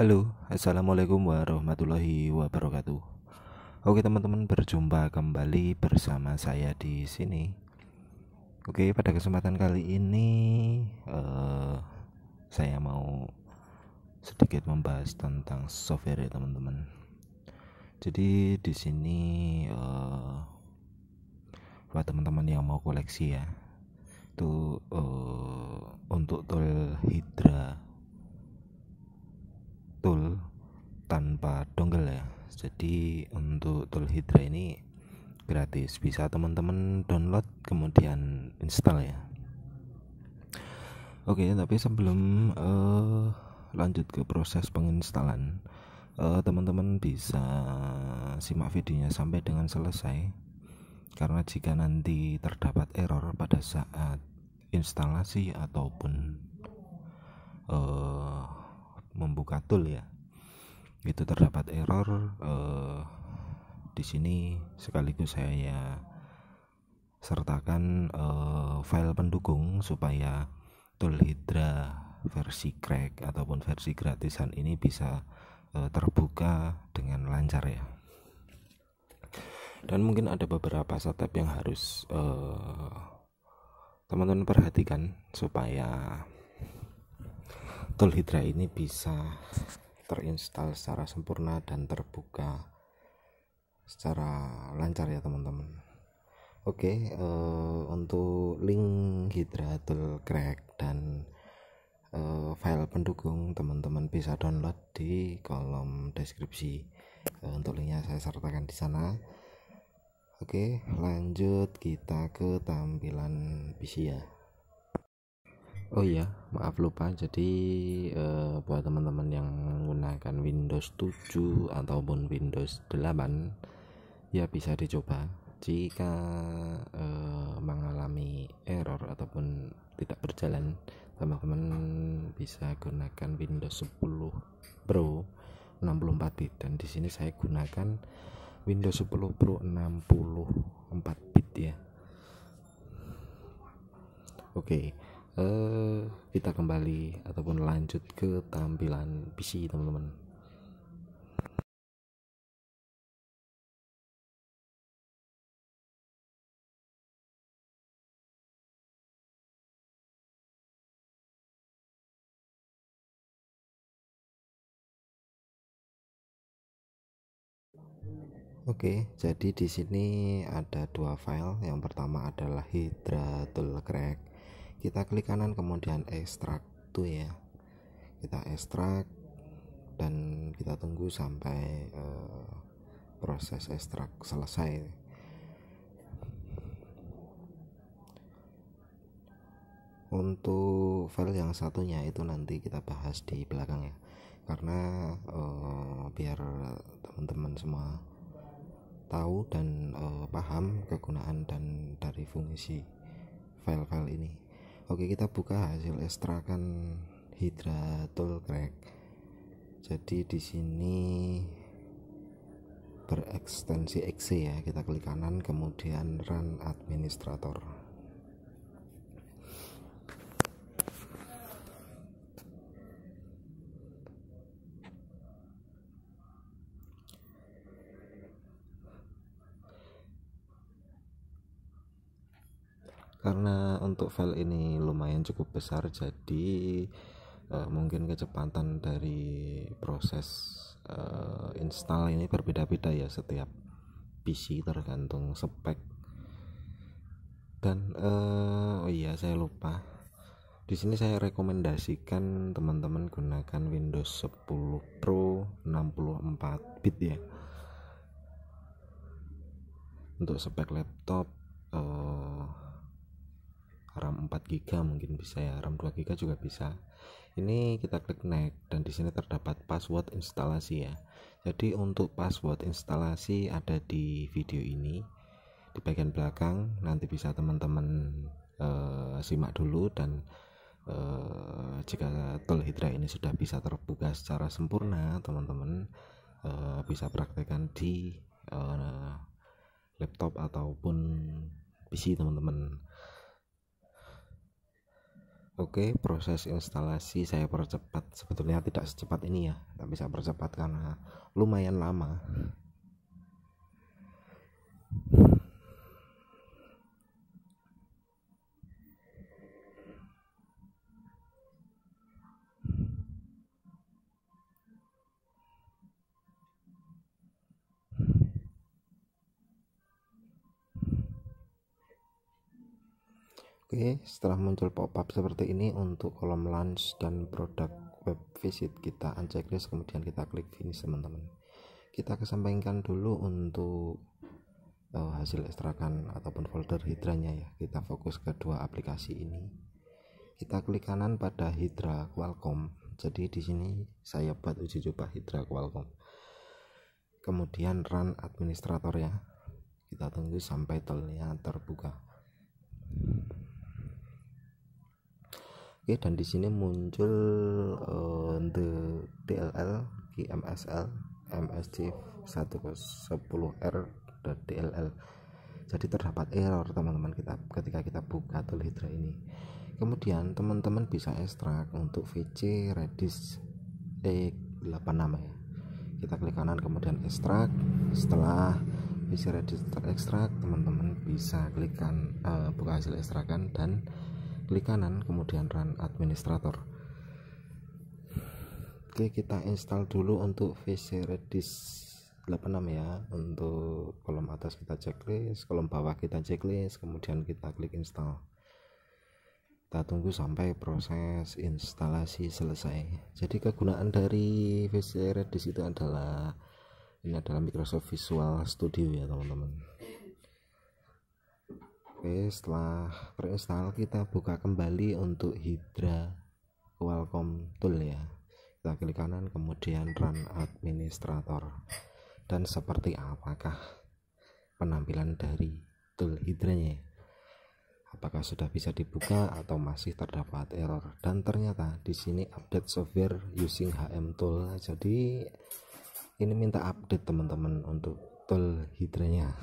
Halo, Assalamualaikum warahmatullahi wabarakatuh. Oke teman-teman, berjumpa kembali bersama saya di sini. Oke, pada kesempatan kali ini uh, saya mau sedikit membahas tentang software ya teman-teman. Jadi di sini uh, buat teman-teman yang mau koleksi ya, itu uh, untuk tool Hydra tool tanpa dongle ya jadi untuk tool Hydra ini gratis bisa teman-teman download kemudian install ya oke tapi sebelum uh, lanjut ke proses penginstalan eh, teman-teman uh, bisa simak videonya sampai dengan selesai karena jika nanti terdapat error pada saat instalasi ataupun uh, membuka tool ya itu terdapat error eh, di sini sekaligus saya ya sertakan eh, file pendukung supaya tool Hydra versi crack ataupun versi gratisan ini bisa eh, terbuka dengan lancar ya dan mungkin ada beberapa setup yang harus eh, teman-teman perhatikan supaya Tool Hydra ini bisa terinstall secara sempurna dan terbuka secara lancar ya teman-teman oke uh, untuk link hidra Tool Crack dan uh, file pendukung teman-teman bisa download di kolom deskripsi uh, untuk linknya saya sertakan di sana Oke, lanjut kita ke tampilan PC ya oh iya maaf lupa jadi eh, buat teman-teman yang menggunakan Windows 7 ataupun Windows 8 ya bisa dicoba jika eh, mengalami error ataupun tidak berjalan teman-teman bisa gunakan Windows 10 Pro 64 bit dan di sini saya gunakan Windows 10 Pro 64 bit ya. Oke. Okay uh, kita kembali ataupun lanjut ke tampilan PC teman-teman Oke, jadi di sini ada dua file. Yang pertama adalah Hydra Tool Crack kita klik kanan kemudian ekstrak tuh ya kita ekstrak dan kita tunggu sampai uh, proses ekstrak selesai untuk file yang satunya itu nanti kita bahas di belakang ya karena uh, biar teman-teman semua tahu dan uh, paham kegunaan dan dari fungsi file-file ini Oke kita buka hasil ekstrakan hidratul crack. Jadi di sini berekstensi exe ya kita klik kanan kemudian run administrator. karena untuk file ini lumayan cukup besar jadi uh, mungkin kecepatan dari proses uh, install ini berbeda-beda ya setiap PC tergantung spek dan uh, oh iya saya lupa di sini saya rekomendasikan teman-teman gunakan Windows 10 Pro 64 bit ya untuk spek laptop uh, RAM 4 GB mungkin bisa ya RAM 2 GB juga bisa ini kita klik next dan di sini terdapat password instalasi ya jadi untuk password instalasi ada di video ini di bagian belakang nanti bisa teman-teman e, simak dulu dan e, jika tool hidra ini sudah bisa terbuka secara sempurna teman-teman e, bisa praktekkan di laptop ataupun PC teman-teman Oke, proses instalasi saya percepat. Sebetulnya tidak secepat ini ya, tapi bisa percepat karena lumayan lama. Oke, setelah muncul pop-up seperti ini untuk kolom launch dan produk web visit kita unchecklist kemudian kita klik finish teman-teman. Kita kesampingkan dulu untuk uh, hasil ekstrakan ataupun folder hidranya ya. Kita fokus ke dua aplikasi ini. Kita klik kanan pada Hydra Qualcomm. Jadi di sini saya buat uji coba Hydra Qualcomm. Kemudian run administrator ya. Kita tunggu sampai telnya terbuka Oke, dan di sini muncul uh, the DLL, GMSL, MSC 110R dan DLL. Jadi terdapat error teman-teman kita ketika kita buka tool ini. Kemudian teman-teman bisa ekstrak untuk VC Redis e 86 ya. Kita klik kanan kemudian ekstrak. Setelah VC Redis terekstrak, teman-teman bisa klikkan uh, buka hasil ekstrakan dan klik kanan kemudian run administrator oke kita install dulu untuk VC Redis 86 ya untuk kolom atas kita checklist kolom bawah kita checklist kemudian kita klik install kita tunggu sampai proses instalasi selesai jadi kegunaan dari VC Redis itu adalah ini adalah Microsoft Visual Studio ya teman-teman Oke, setelah terinstall kita buka kembali untuk Hydra Qualcomm Tool ya. Kita klik kanan kemudian run administrator. Dan seperti apakah penampilan dari tool Hydra-nya? Ya? Apakah sudah bisa dibuka atau masih terdapat error? Dan ternyata di sini update software using HM tool. Nah, jadi ini minta update teman-teman untuk tool Hydra-nya.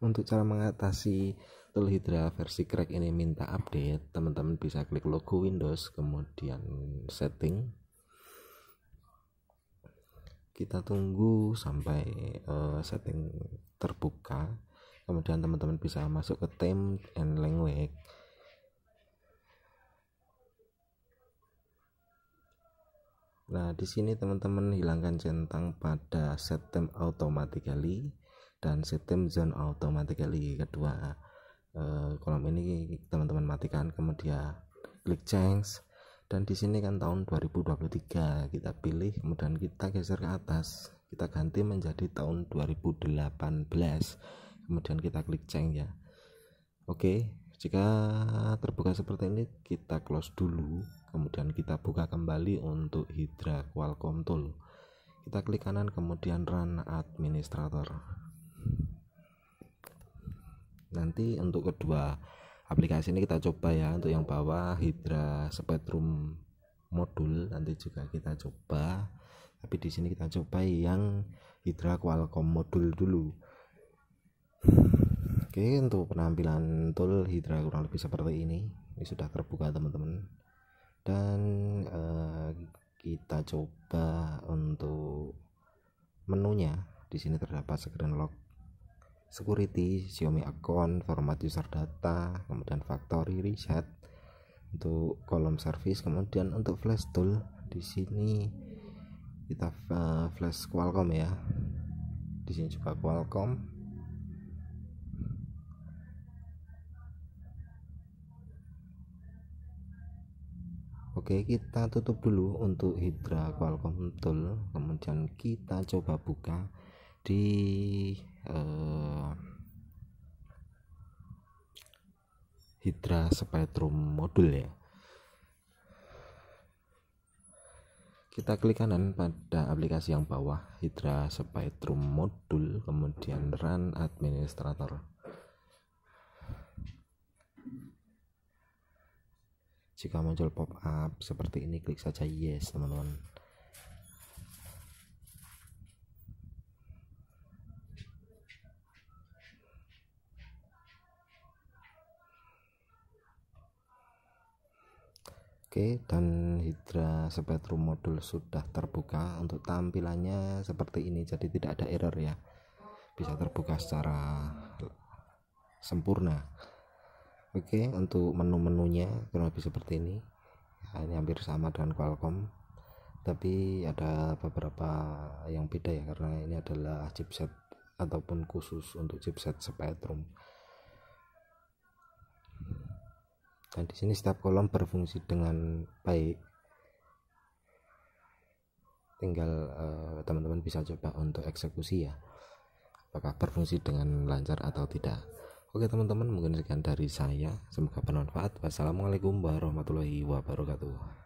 Untuk cara mengatasi tool Hydra versi crack ini minta update, teman-teman bisa klik logo Windows, kemudian setting. Kita tunggu sampai uh, setting terbuka. Kemudian teman-teman bisa masuk ke theme and language. Nah, di sini teman-teman hilangkan centang pada set theme automatically dan sistem zone automatically kedua eh, kolom ini teman-teman matikan kemudian klik change dan di sini kan tahun 2023 kita pilih kemudian kita geser ke atas kita ganti menjadi tahun 2018 kemudian kita klik change ya oke jika terbuka seperti ini kita close dulu kemudian kita buka kembali untuk hidra Qualcomm Tool kita klik kanan kemudian run administrator nanti untuk kedua aplikasi ini kita coba ya untuk yang bawah Hydra Spectrum modul nanti juga kita coba tapi di sini kita coba yang Hydra Qualcomm modul dulu oke untuk penampilan tool Hydra kurang lebih seperti ini ini sudah terbuka teman-teman dan eh, kita coba untuk menunya di sini terdapat screen lock security Xiaomi account format user data kemudian factory reset untuk kolom service kemudian untuk flash tool di sini kita eh, flash Qualcomm ya di sini juga Qualcomm Oke kita tutup dulu untuk Hydra Qualcomm tool kemudian kita coba buka di uh, eh, Hydra Spectrum modul ya kita klik kanan pada aplikasi yang bawah Hydra Spectrum modul kemudian run administrator jika muncul pop up seperti ini klik saja yes teman-teman Oke, dan Hydra Spectrum modul sudah terbuka untuk tampilannya seperti ini, jadi tidak ada error ya. Bisa terbuka secara sempurna. Oke, untuk menu-menunya kurang lebih seperti ini. Ini hampir sama dengan Qualcomm, tapi ada beberapa yang beda ya karena ini adalah chipset ataupun khusus untuk chipset Spectrum. dan nah, di sini setiap kolom berfungsi dengan baik tinggal eh, teman-teman uh, teman -teman bisa coba untuk eksekusi ya apakah berfungsi dengan lancar atau tidak oke teman-teman mungkin sekian dari saya semoga bermanfaat wassalamualaikum warahmatullahi wabarakatuh